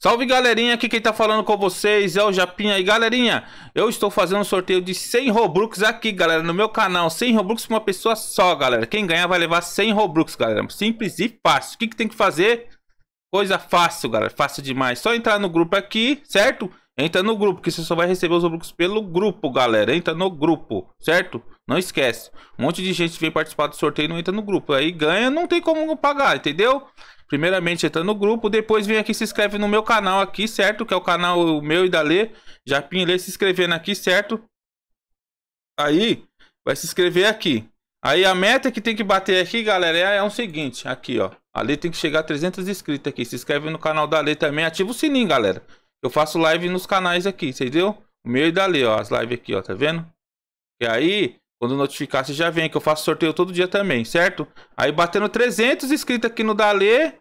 Salve galerinha, aqui quem tá falando com vocês é o Japinha E galerinha, eu estou fazendo um sorteio de 100 Robux aqui galera, no meu canal 100 Robux pra uma pessoa só galera Quem ganhar vai levar 100 Robux galera, simples e fácil O que, que tem que fazer? Coisa fácil galera, fácil demais Só entrar no grupo aqui, certo? Entra no grupo, que você só vai receber os Robux pelo grupo, galera. Entra no grupo, certo? Não esquece. Um monte de gente vem participar do sorteio e não entra no grupo. Aí ganha, não tem como pagar, entendeu? Primeiramente entra no grupo, depois vem aqui se inscreve no meu canal aqui, certo? Que é o canal meu e da Lê. Já Lê se inscrevendo aqui, certo? Aí, vai se inscrever aqui. Aí a meta que tem que bater aqui, galera, é, é o seguinte. Aqui, ó. A Lê tem que chegar a 300 inscritos aqui. Se inscreve no canal da Lê também. Ativa o sininho, galera. Eu faço live nos canais aqui, entendeu? O meu e dali, ó, as lives aqui, ó, tá vendo? E aí, quando notificar, você já vem, que eu faço sorteio todo dia também, certo? Aí batendo 300 inscritos aqui no Dale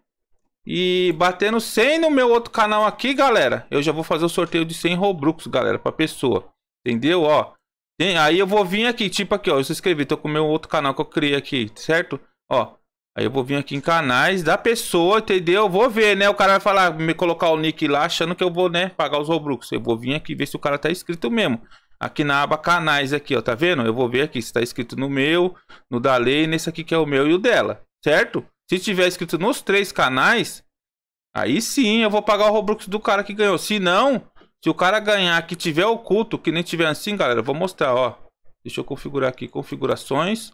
e batendo 100 no meu outro canal aqui, galera. Eu já vou fazer o sorteio de 100 Robux, galera, pra pessoa. Entendeu? Ó. Tem, aí eu vou vir aqui, tipo aqui, ó. Eu se inscrevi, tô com o meu outro canal que eu criei aqui, certo? Ó, Aí eu vou vir aqui em canais da pessoa, entendeu? Vou ver, né? O cara vai falar, me colocar o nick lá, achando que eu vou, né, pagar os Robux. Eu vou vir aqui ver se o cara tá inscrito mesmo. Aqui na aba canais aqui, ó, tá vendo? Eu vou ver aqui se tá escrito no meu, no da lei, nesse aqui que é o meu e o dela, certo? Se tiver escrito nos três canais, aí sim eu vou pagar o Robux do cara que ganhou. Se não, se o cara ganhar que tiver oculto, que nem tiver assim, galera, eu vou mostrar, ó. Deixa eu configurar aqui, configurações,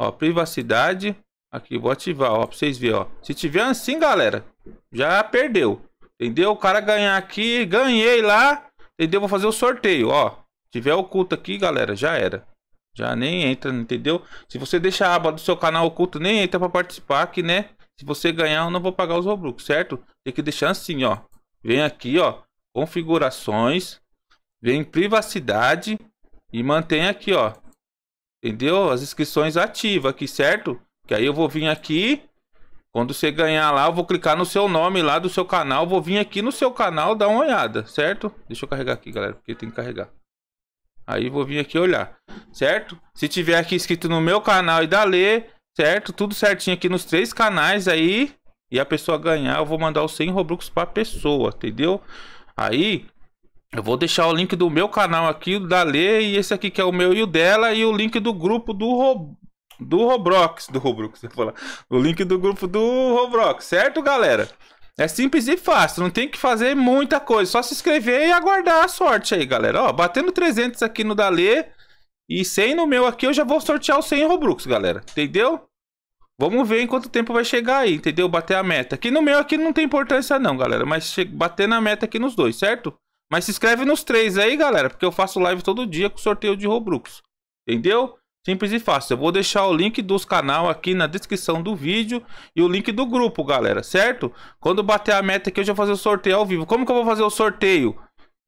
ó, privacidade. Aqui, vou ativar, ó, pra vocês verem, ó. Se tiver assim, galera, já perdeu. Entendeu? O cara ganhar aqui, ganhei lá. Entendeu? Vou fazer o sorteio, ó. Se tiver oculto aqui, galera, já era. Já nem entra, entendeu? Se você deixar a aba do seu canal oculto, nem entra pra participar aqui, né? Se você ganhar, eu não vou pagar os Robux, certo? Tem que deixar assim, ó. Vem aqui, ó. Configurações. Vem privacidade. E mantém aqui, ó. Entendeu? As inscrições ativas aqui, certo? Que aí eu vou vir aqui. Quando você ganhar lá, eu vou clicar no seu nome lá do seu canal. Vou vir aqui no seu canal dar uma olhada, certo? Deixa eu carregar aqui, galera, porque tem que carregar. Aí vou vir aqui olhar, certo? Se tiver aqui inscrito no meu canal e da Lê, certo? Tudo certinho aqui nos três canais aí. E a pessoa ganhar, eu vou mandar os 100 Robux pra pessoa, entendeu? Aí, eu vou deixar o link do meu canal aqui, o da Lê, e esse aqui que é o meu e o dela, e o link do grupo do, do Roblox, do Roblox, você falar, o link do grupo do Roblox, certo, galera? É simples e fácil, não tem que fazer muita coisa, só se inscrever e aguardar a sorte aí, galera. Ó, batendo 300 aqui no Dalê e 100 no meu aqui, eu já vou sortear o 100 Robux, galera. Entendeu? Vamos ver em quanto tempo vai chegar aí, entendeu? Bater a meta. Aqui no meu aqui não tem importância não, galera, mas bater na meta aqui nos dois, certo? Mas se inscreve nos três aí, galera, porque eu faço live todo dia com sorteio de Robux. Entendeu? Simples e fácil. Eu vou deixar o link dos canal aqui na descrição do vídeo e o link do grupo, galera, certo? Quando bater a meta aqui, eu já vou fazer o sorteio ao vivo. Como que eu vou fazer o sorteio?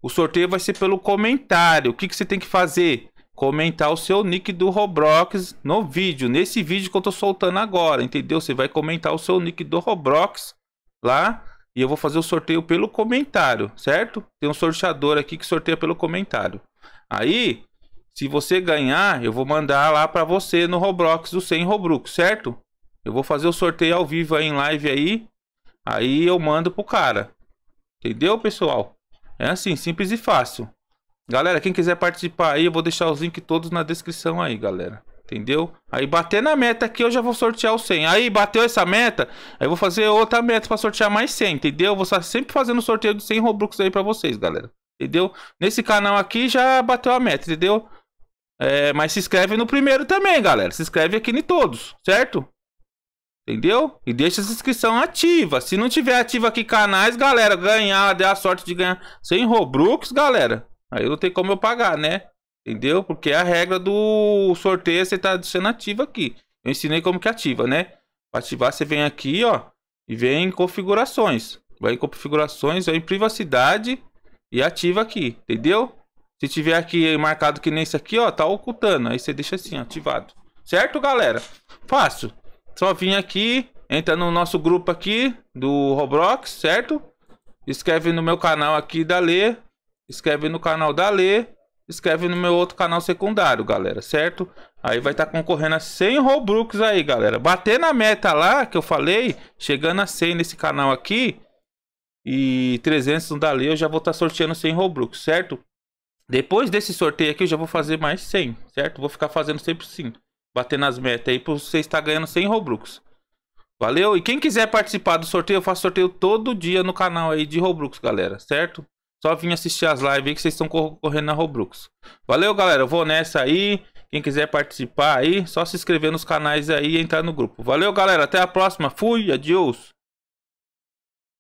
O sorteio vai ser pelo comentário. O que, que você tem que fazer? Comentar o seu nick do Roblox no vídeo. Nesse vídeo que eu tô soltando agora, entendeu? Você vai comentar o seu nick do Roblox lá e eu vou fazer o sorteio pelo comentário, certo? Tem um sorteador aqui que sorteia pelo comentário. Aí, se você ganhar, eu vou mandar lá para você no Roblox do 100 Robux, certo? Eu vou fazer o sorteio ao vivo aí em live aí. Aí eu mando pro cara. Entendeu, pessoal? É assim, simples e fácil. Galera, quem quiser participar aí, eu vou deixar os links todos na descrição aí, galera. Entendeu? Aí bater na meta aqui, eu já vou sortear o 100. Aí bateu essa meta, aí eu vou fazer outra meta para sortear mais 100, entendeu? Eu vou estar sempre fazendo sorteio de 100 Robux aí para vocês, galera. Entendeu? Nesse canal aqui já bateu a meta, entendeu? É, mas se inscreve no primeiro também, galera. Se inscreve aqui em todos, certo? Entendeu? E deixa essa inscrição ativa. Se não tiver ativa aqui canais, galera, ganhar, der a sorte de ganhar sem Robux, galera. Aí não tem como eu pagar, né? Entendeu? Porque é a regra do sorteio você tá sendo ativa aqui. Eu ensinei como que ativa, né? ativar você vem aqui, ó, e vem em configurações. Vai em configurações, vem em privacidade e ativa aqui, entendeu? Se tiver aqui marcado que nem esse aqui, ó, tá ocultando. Aí você deixa assim, ativado. Certo, galera? Fácil. Só vim aqui, entra no nosso grupo aqui do Roblox, certo? Escreve no meu canal aqui da Lê. Escreve no canal da Lê. Escreve no meu outro canal secundário, galera, certo? Aí vai estar tá concorrendo a 100 Robux aí, galera. Bater na meta lá, que eu falei, chegando a 100 nesse canal aqui, e 300 no da eu já vou estar tá sorteando 100 Robux, certo? Depois desse sorteio aqui, eu já vou fazer mais 100, certo? Vou ficar fazendo sempre sim. Batendo as metas aí pra você estar ganhando 100 Robux. Valeu? E quem quiser participar do sorteio, eu faço sorteio todo dia no canal aí de Robux, galera, certo? Só vim assistir as lives aí que vocês estão correndo na Robux. Valeu, galera. Eu vou nessa aí. Quem quiser participar aí, só se inscrever nos canais aí e entrar no grupo. Valeu, galera. Até a próxima. Fui. Adiós.